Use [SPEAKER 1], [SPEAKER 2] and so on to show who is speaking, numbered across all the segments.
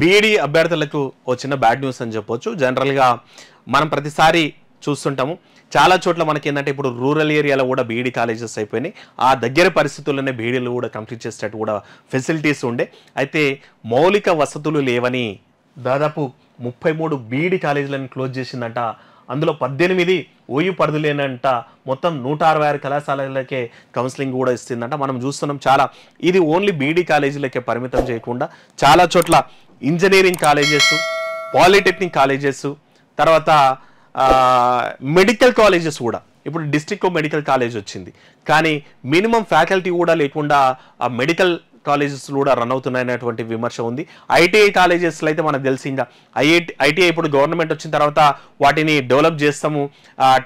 [SPEAKER 1] B Ed అభ్యర్థులకు ఓ చిన్న bad news అని చెప్పొచ్చు జనరల్గా మనం ప్రతిసారి చూస్తుంటాము చాలా చోట్ల మనకి ఏంటంటే ఇప్పుడు రూరల్ ఏరియాలో కూడా బీఈడీ కాలేజెస్ అయిపోయినాయి ఆ దగ్గర పరిస్థితుల్లోనే బీఈడీలు కూడా కంప్లీట్ చేసేటట్టు కూడా ఫెసిలిటీస్ ఉండే అయితే మౌలిక వసతులు లేవని దాదాపు ముప్పై మూడు బీఈడీ కాలేజీలను క్లోజ్ చేసిందంట అందులో పద్దెనిమిది ఓయు లేనంట మొత్తం నూట అరవై ఆరు కళాశాలలకే కౌన్సిలింగ్ కూడా ఇస్తుందంట మనం చూస్తున్నాం చాలా ఇది ఓన్లీ బీఈడీ కాలేజీలకే పరిమితం చేయకుండా చాలా చోట్ల ఇంజనీరింగ్ కాలేజెస్ పాలిటెక్నిక్ కాలేజెస్ తర్వాత మెడికల్ కాలేజెస్ కూడా ఇప్పుడు డిస్టిక్లో మెడికల్ కాలేజ్ వచ్చింది కానీ మినిమం ఫ్యాకల్టీ కూడా లేకుండా ఆ మెడికల్ కాలేజెస్ కూడా రన్ అవుతున్నాయనేటువంటి విమర్శ ఉంది ఐటీఐ కాలేజెస్లో అయితే మనకు తెలిసిందా ఐఐటి ఐటీఐ ఇప్పుడు గవర్నమెంట్ వచ్చిన తర్వాత వాటిని డెవలప్ చేస్తాము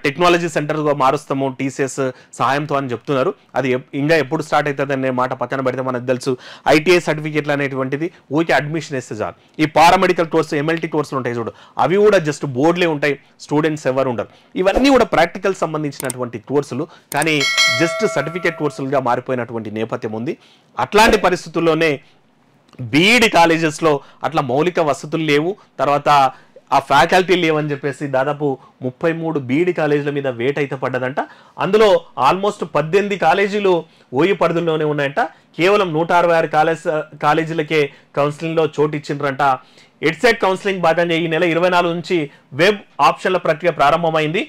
[SPEAKER 1] టెక్నాలజీ సెంటర్గా మారుస్తాము టీసీఎస్ సహాయంతో అని చెప్తున్నారు అది ఇంకా ఎప్పుడు స్టార్ట్ అవుతుంది అనే మాట పచ్చన పెడితే మనకు తెలుసు ఐటీఐ సర్టిఫికేట్లు అనేటువంటిది ఊరికే అడ్మిషన్ వేస్తే చాలు ఈ పారామెడికల్ కోర్సు ఎంఎల్టీ కోర్సులు ఉంటాయి చూడు అవి కూడా జస్ట్ బోర్డులే ఉంటాయి స్టూడెంట్స్ ఎవరు ఉండరు ఇవన్నీ కూడా ప్రాక్టికల్ సంబంధించినటువంటి కోర్సులు కానీ జస్ట్ సర్టిఫికేట్ కోర్సులుగా మారిపోయినటువంటి నేపథ్యం ఉంది అట్లాంటి పరిస్థితుల్లోనే బీఈడి కాలేజెస్లో అట్లా మౌలిక వసతులు లేవు తర్వాత ఆ ఫ్యాకల్టీ లేవని చెప్పేసి దాదాపు ముప్పై మూడు బీఈడి కాలేజీల మీద వేట అయితే పడ్డదంట అందులో ఆల్మోస్ట్ పద్దెనిమిది కాలేజీలు ఓయి పరిధుల్లోనే ఉన్నాయంట కేవలం నూట అరవై ఆరు కాలేజ్ కాలేజీలకే కౌన్సిలింగ్లో చోటు ఇచ్చిండ్రంట ఎడ్సెట్ కౌన్సిలింగ్ భాగంగా ఈ నెల ఇరవై నాలుగు నుంచి వెబ్ ఆప్షన్ల ప్రక్రియ ప్రారంభమైంది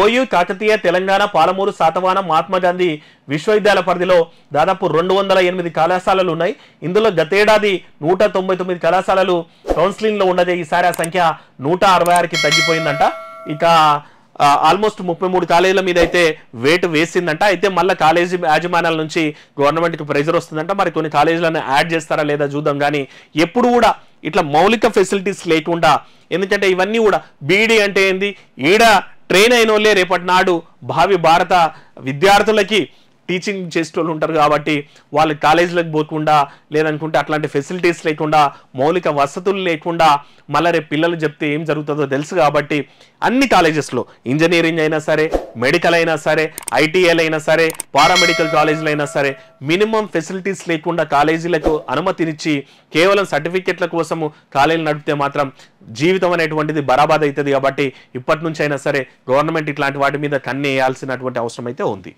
[SPEAKER 1] ఓయూ కాకతీయ తెలంగాణ పాలమూరు శాతవానం మహాత్మాగాంధీ విశ్వవిద్యాలయ పరిధిలో దాదాపు రెండు వందల ఎనిమిది కళాశాలలు ఉన్నాయి ఇందులో గతేడాది నూట తొంభై తొమ్మిది కళాశాలలు కౌన్సిలింగ్లో ఉండగా ఈసారి ఆ సంఖ్య నూట అరవై ఆరుకి తగ్గిపోయిందంట ఇక ఆల్మోస్ట్ ముప్పై మూడు కాలేజీల మీద అయితే వేటు వేసిందంట అయితే మళ్ళీ కాలేజీ యాజమాన్యాల నుంచి గవర్నమెంట్కి ప్రెజర్ వస్తుందంట మరి కొన్ని కాలేజీలను యాడ్ చేస్తారా లేదా చూద్దాం కానీ ఎప్పుడు కూడా ఇట్లా మౌలిక ఫెసిలిటీస్ లేకుండా ఎందుకంటే ఇవన్నీ కూడా బీఈడీ అంటే ఏంది ఈడ ట్రైన్ అయినోళ్ళే రేపటి నాడు భావి భారత విద్యార్థులకి టీచింగ్ చేసేటోళ్ళు ఉంటారు కాబట్టి వాళ్ళు కాలేజీలకు పోకుండా లేదనుకుంటే అట్లాంటి ఫెసిలిటీస్ లేకుండా మౌలిక వసతులు లేకుండా మళ్ళీ పిల్లలు చెప్తే ఏం జరుగుతుందో తెలుసు కాబట్టి అన్ని కాలేజెస్లో ఇంజనీరింగ్ అయినా సరే మెడికల్ అయినా సరే ఐటీఐలు అయినా సరే పారామెడికల్ కాలేజీలు అయినా సరే మినిమం ఫెసిలిటీస్ లేకుండా కాలేజీలకు అనుమతినిచ్చి కేవలం సర్టిఫికెట్ల కోసము కాలేజీలు నడిపితే మాత్రం జీవితం అనేటువంటిది బరాబాద్ అవుతుంది కాబట్టి ఇప్పటి అయినా సరే గవర్నమెంట్ ఇట్లాంటి వాటి మీద కన్నేయాల్సినటువంటి అవసరం అయితే ఉంది